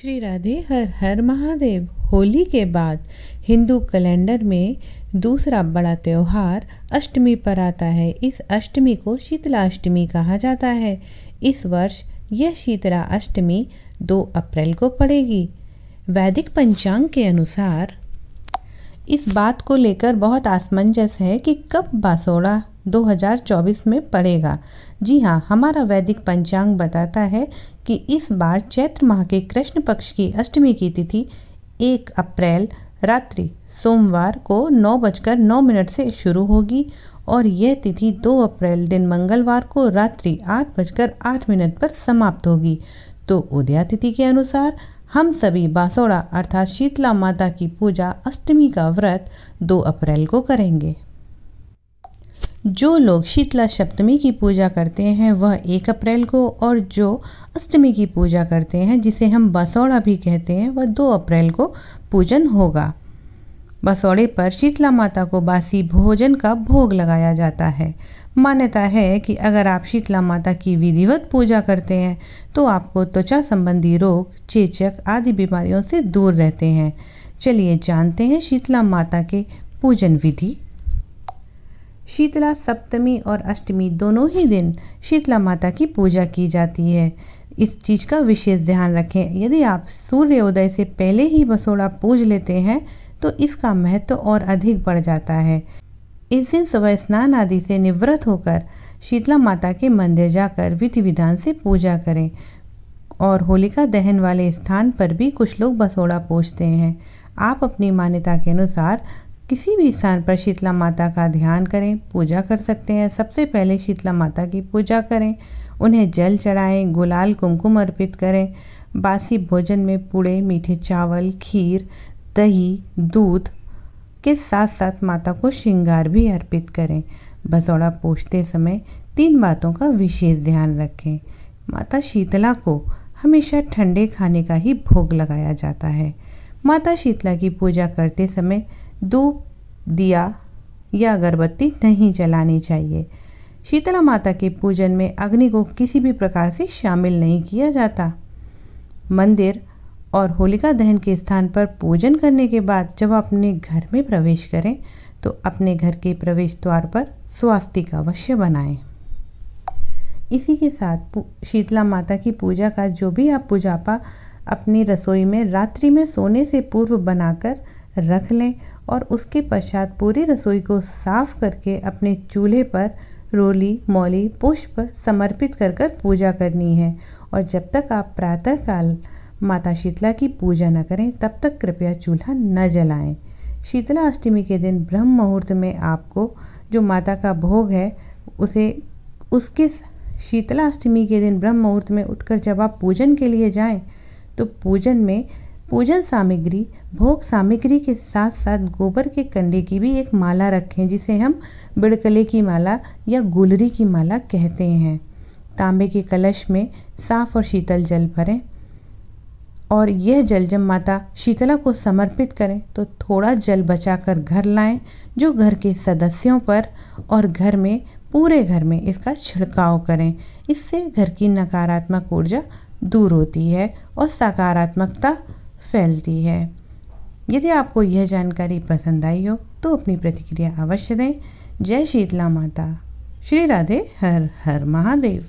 श्री राधे हर हर महादेव होली के बाद हिंदू कैलेंडर में दूसरा बड़ा त्यौहार अष्टमी पर आता है इस अष्टमी को शीतला अष्टमी कहा जाता है इस वर्ष यह शीतला अष्टमी 2 अप्रैल को पड़ेगी वैदिक पंचांग के अनुसार इस बात को लेकर बहुत आसमंजस है कि कब बासोड़ा 2024 में पड़ेगा जी हाँ हमारा वैदिक पंचांग बताता है कि इस बार चैत्र माह के कृष्ण पक्ष की अष्टमी की तिथि एक अप्रैल रात्रि सोमवार को नौ बजकर नौ मिनट से शुरू होगी और यह तिथि 2 अप्रैल दिन मंगलवार को रात्रि आठ बजकर आठ मिनट पर समाप्त होगी तो उदया तिथि के अनुसार हम सभी बासोड़ा अर्थात शीतला माता की पूजा अष्टमी का व्रत 2 अप्रैल को करेंगे जो लोग शीतला सप्तमी की पूजा करते हैं वह एक अप्रैल को और जो अष्टमी की पूजा करते हैं जिसे हम बसौड़ा भी कहते हैं वह दो अप्रैल को पूजन होगा बसौड़े पर शीतला माता को बासी भोजन का भोग लगाया जाता है मान्यता है कि अगर आप शीतला माता की विधिवत पूजा करते हैं तो आपको त्वचा संबंधी रोग चेचक आदि बीमारियों से दूर रहते हैं चलिए जानते हैं शीतला माता के पूजन विधि शीतला सप्तमी और अष्टमी दोनों ही दिन शीतला माता की पूजा की जाती है इस चीज़ का विशेष ध्यान रखें यदि आप सूर्योदय से पहले ही बसोड़ा पूज लेते हैं तो इसका महत्व तो और अधिक बढ़ जाता है इस दिन सुबह स्नान आदि से निवृत्त होकर शीतला माता के मंदिर जाकर विधि विधान से पूजा करें और होलिका दहन वाले स्थान पर भी कुछ लोग बसोड़ा पूछते हैं आप अपनी मान्यता के अनुसार किसी भी स्थान पर शीतला माता का ध्यान करें पूजा कर सकते हैं सबसे पहले शीतला माता की पूजा करें उन्हें जल चढ़ाएं गुलाल कुमकुम अर्पित करें बासी भोजन में पूड़े मीठे चावल खीर दही दूध के साथ साथ माता को श्रृंगार भी अर्पित करें बसौड़ा पोछते समय तीन बातों का विशेष ध्यान रखें माता शीतला को हमेशा ठंडे खाने का ही भोग लगाया जाता है माता शीतला की पूजा करते समय धूप दिया या अगरबत्ती नहीं जलानी चाहिए शीतला माता के पूजन में अग्नि को किसी भी प्रकार से शामिल नहीं किया जाता मंदिर और होलिका दहन के स्थान पर पूजन करने के बाद जब अपने घर में प्रवेश करें तो अपने घर के प्रवेश द्वार पर स्वास्तिक अवश्य बनाएं। इसी के साथ शीतला माता की पूजा का जो भी आप पूजापा अपनी रसोई में रात्रि में सोने से पूर्व बनाकर रख लें और उसके पश्चात पूरी रसोई को साफ करके अपने चूल्हे पर रोली मौली पुष्प समर्पित कर कर पूजा करनी है और जब तक आप प्रातःकाल माता शीतला की पूजा न करें तब तक कृपया चूल्हा न जलाएं। शीतला अष्टमी के दिन ब्रह्म मुहूर्त में आपको जो माता का भोग है उसे उसके शीतला अष्टमी के दिन ब्रह्म मुहूर्त में उठकर जब आप पूजन के लिए जाएं तो पूजन में पूजन सामग्री भोग सामग्री के साथ साथ गोबर के कंडे की भी एक माला रखें जिसे हम बिड़कले की माला या गुलरी की माला कहते हैं तांबे के कलश में साफ और शीतल जल भरें और यह जल जब माता शीतला को समर्पित करें तो थोड़ा जल बचाकर घर लाएं जो घर के सदस्यों पर और घर में पूरे घर में इसका छिड़काव करें इससे घर की नकारात्मक ऊर्जा दूर होती है और सकारात्मकता फैलती है यदि आपको यह जानकारी पसंद आई हो तो अपनी प्रतिक्रिया अवश्य दें जय शीतला माता श्री राधे हर हर महादेव